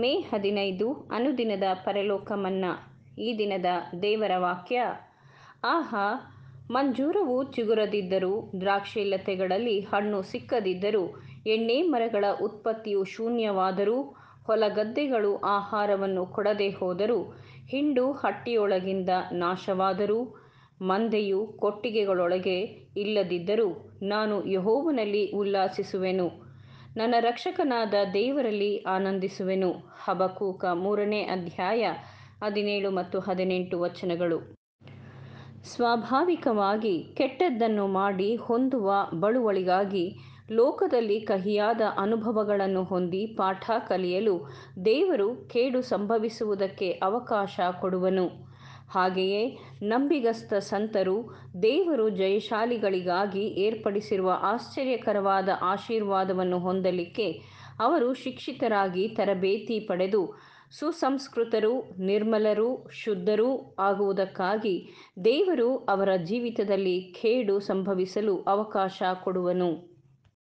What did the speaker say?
ಮೇ ಹದಿನೈದು ಅನುದಿನದ ಪರಲೋಕ ಮನ್ನಾ ಈ ದಿನದ ದೇವರ ವಾಕ್ಯ ಆಹಾ ಮಂಜೂರವು ಚಿಗುರದಿದ್ದರೂ ದ್ರಾಕ್ಷಿಲತೆಗಳಲ್ಲಿ ಹಣ್ಣು ಸಿಕ್ಕದಿದ್ದರೂ ಎಣ್ಣೆ ಮರಗಳ ಉತ್ಪತ್ತಿಯು ಶೂನ್ಯವಾದರೂ ಹೊಲಗದ್ದೆಗಳು ಆಹಾರವನ್ನು ಕೊಡದೆ ಹೋದರೂ ಹಿಂಡು ಹಟ್ಟಿಯೊಳಗಿಂದ ನಾಶವಾದರೂ ಮಂದೆಯು ಕೊಟ್ಟಿಗೆಗಳೊಳಗೆ ಇಲ್ಲದಿದ್ದರೂ ನಾನು ಯಹೋವನಲ್ಲಿ ಉಲ್ಲಾಸಿಸುವೆನು ನನ್ನ ರಕ್ಷಕನಾದ ದೇವರಲ್ಲಿ ಆನಂದಿಸುವೆನು ಹಬಕೂಕ ಮೂರನೇ ಅಧ್ಯಾಯ ಹದಿನೇಳು ಮತ್ತು ಹದಿನೆಂಟು ವಚನಗಳು ಸ್ವಾಭಾವಿಕವಾಗಿ ಕೆಟ್ಟದ್ದನ್ನು ಮಾಡಿ ಹೊಂದುವ ಬಳುವಳಿಗಾಗಿ ಲೋಕದಲ್ಲಿ ಕಹಿಯಾದ ಅನುಭವಗಳನ್ನು ಹೊಂದಿ ಪಾಠ ಕಲಿಯಲು ದೇವರು ಕೇಡು ಸಂಭವಿಸುವುದಕ್ಕೆ ಅವಕಾಶ ಕೊಡುವನು ಹಾಗೆಯೇ ನಂಬಿಗಸ್ತ ಸಂತರು ದೇವರು ಜಯಶಾಲಿಗಳಿಗಾಗಿ ಏರ್ಪಡಿಸಿರುವ ಆಶ್ಚರ್ಯಕರವಾದ ಆಶೀರ್ವಾದವನ್ನು ಹೊಂದಲಿಕ್ಕೆ ಅವರು ಶಿಕ್ಷಿತರಾಗಿ ತರಬೇತಿ ಪಡೆದು ಸುಸಂಸ್ಕೃತರು ನಿರ್ಮಲರು ಶುದ್ಧರೂ ಆಗುವುದಕ್ಕಾಗಿ ದೇವರು ಅವರ ಜೀವಿತದಲ್ಲಿ ಖೇಡು ಸಂಭವಿಸಲು ಅವಕಾಶ ಕೊಡುವನು